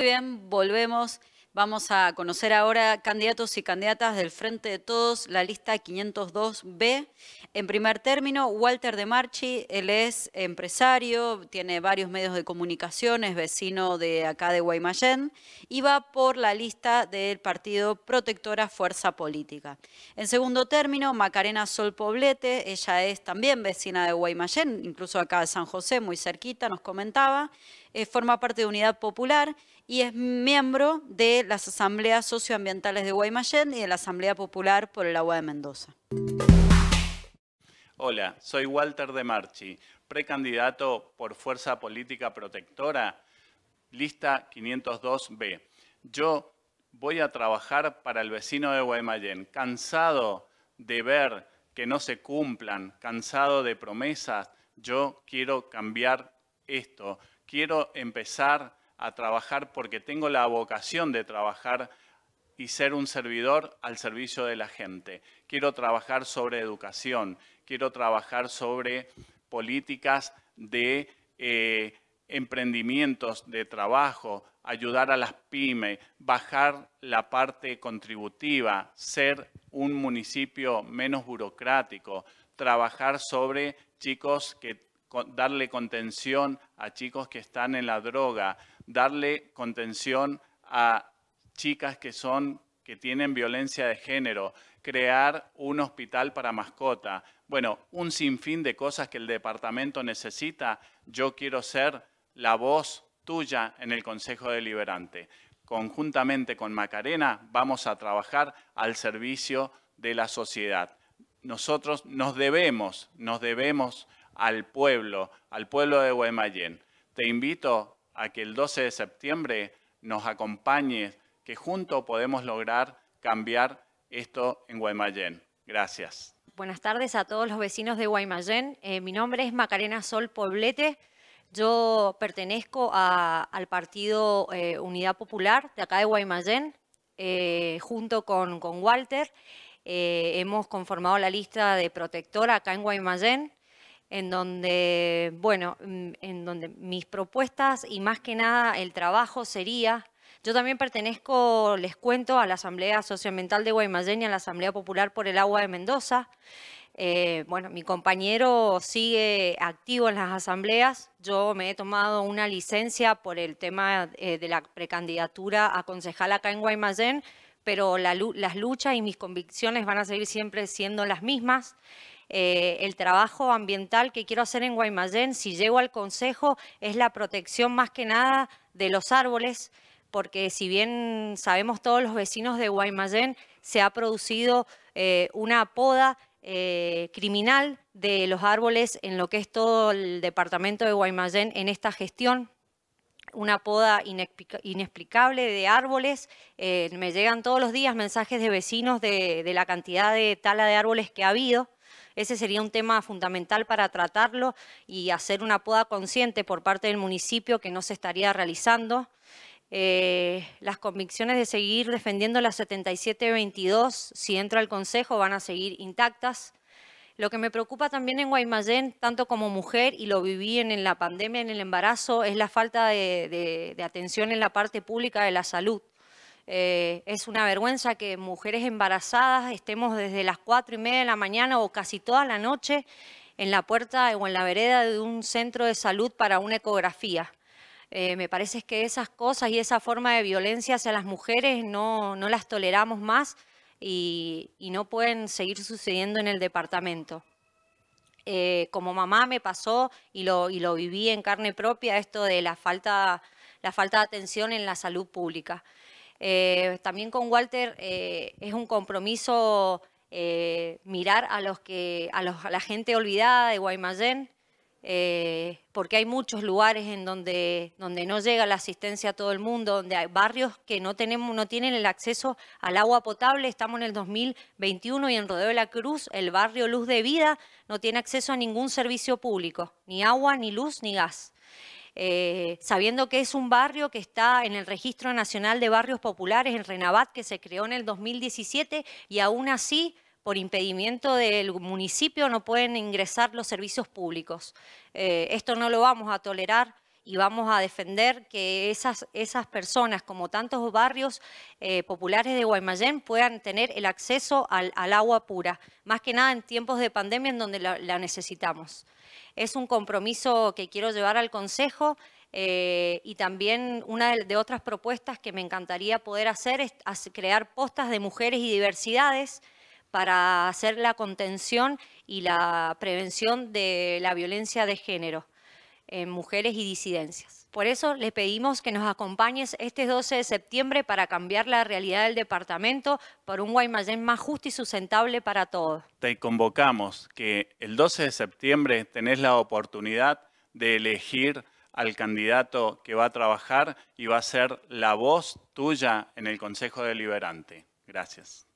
Muy bien, volvemos. Vamos a conocer ahora candidatos y candidatas del Frente de Todos, la lista 502B. En primer término, Walter De Marchi, él es empresario, tiene varios medios de comunicación, es vecino de acá de Guaymallén y va por la lista del Partido Protectora Fuerza Política. En segundo término, Macarena Sol Poblete, ella es también vecina de Guaymallén, incluso acá de San José, muy cerquita, nos comentaba, eh, forma parte de Unidad Popular y es miembro de las asambleas socioambientales de Guaymallén y de la Asamblea Popular por el Agua de Mendoza. Hola, soy Walter de Marchi, precandidato por Fuerza Política Protectora, lista 502B. Yo voy a trabajar para el vecino de Guaymallén, cansado de ver que no se cumplan, cansado de promesas. Yo quiero cambiar esto, quiero empezar a trabajar porque tengo la vocación de trabajar y ser un servidor al servicio de la gente. Quiero trabajar sobre educación, quiero trabajar sobre políticas de eh, emprendimientos, de trabajo, ayudar a las pymes, bajar la parte contributiva, ser un municipio menos burocrático, trabajar sobre chicos que darle contención a chicos que están en la droga, darle contención a chicas que son que tienen violencia de género, crear un hospital para mascota. Bueno, un sinfín de cosas que el departamento necesita. Yo quiero ser la voz tuya en el Consejo Deliberante. Conjuntamente con Macarena vamos a trabajar al servicio de la sociedad. Nosotros nos debemos, nos debemos al pueblo, al pueblo de Guaymallén. Te invito a que el 12 de septiembre nos acompañes, que juntos podemos lograr cambiar esto en Guaymallén. Gracias. Buenas tardes a todos los vecinos de Guaymallén. Eh, mi nombre es Macarena Sol Poblete. Yo pertenezco al partido eh, Unidad Popular de acá de Guaymallén, eh, junto con, con Walter. hemos conformado la lista de protectora acá en Guaymallén en donde, bueno, mm, en donde mis propuestas y más que nada el trabajo sería yo también pertenezco, les cuento, a la Asamblea Socioambiental de Guaymallén y a la Asamblea Popular por el Agua de Mendoza. Eh, bueno, mi compañero sigue activo en las asambleas. Yo me he tomado una licencia por el tema eh, de la precandidatura a concejal acá en Guaymallén, pero las luchas y mis convicciones van a seguir siempre siendo las mismas. Eh, el trabajo ambiental que quiero hacer en Guaymallén, si llego al Consejo, es la protección más que nada de los árboles, porque si bien sabemos todos los vecinos de Guaymallén, se ha producido eh, una poda eh, criminal de los árboles en lo que es todo el departamento de Guaymallén en esta gestión. Una poda inexplicable de árboles. me llegan todos los días mensajes de vecinos de la cantidad de tala de árboles que ha habido. Ese sería un tema fundamental para tratarlo y hacer una poda consciente por parte del municipio que no se estaría realizando. Eh, las convicciones de seguir defendiendo la 7722, si entra al Consejo, van a seguir intactas. Lo que me preocupa también en Guaymallén, tanto como mujer, y lo viví en, la pandemia, en el embarazo, es la falta de atención en la parte pública de la salud. Eh, es una vergüenza que mujeres embarazadas estemos desde las cuatro y media de la mañana o casi toda la noche en la puerta o en la vereda de un centro de salud para una ecografía. Eh, me parece que esas cosas y esa forma de violencia hacia las mujeres no, las toleramos más y, no pueden seguir sucediendo en el departamento. Eh, como mamá me pasó y lo, y lo viví en carne propia esto de la falta, la falta de atención en la salud pública. Eh, también con Walter eh, es un compromiso eh, mirar a, los que, a, la gente olvidada de Guaymallén, porque hay muchos lugares en donde, donde no llega la asistencia a todo el mundo, donde hay barrios que no, no tienen el acceso al agua potable. Estamos en el 2021 y en Rodeo de la Cruz, el barrio Luz de Vida no tiene acceso a ningún servicio público, ni agua, ni luz, ni gas. Eh, sabiendo que es un barrio que está en el Registro Nacional de Barrios Populares, en Renabat, que se creó en el 2017 y aún así por impedimento del municipio no pueden ingresar los servicios públicos. Eh, esto no lo vamos a tolerar y vamos a defender que esas, personas, como tantos barrios eh, populares de Guaymallén, puedan tener el acceso al, agua pura, más que nada en tiempos de pandemia en donde la, necesitamos. Es un compromiso que quiero llevar al Consejo eh, y también una de, otras propuestas que me encantaría poder hacer es crear postas de mujeres y diversidades para hacer la contención y la prevención de la violencia de género mujeres y disidencias. Por eso le pedimos que nos acompañes este 12 de septiembre para cambiar la realidad del departamento por un Guaymallén más justo y sustentable para todos. Te convocamos que el 12 de septiembre tenés la oportunidad de elegir al candidato que va a trabajar y va a ser la voz tuya en el Consejo Deliberante. Gracias.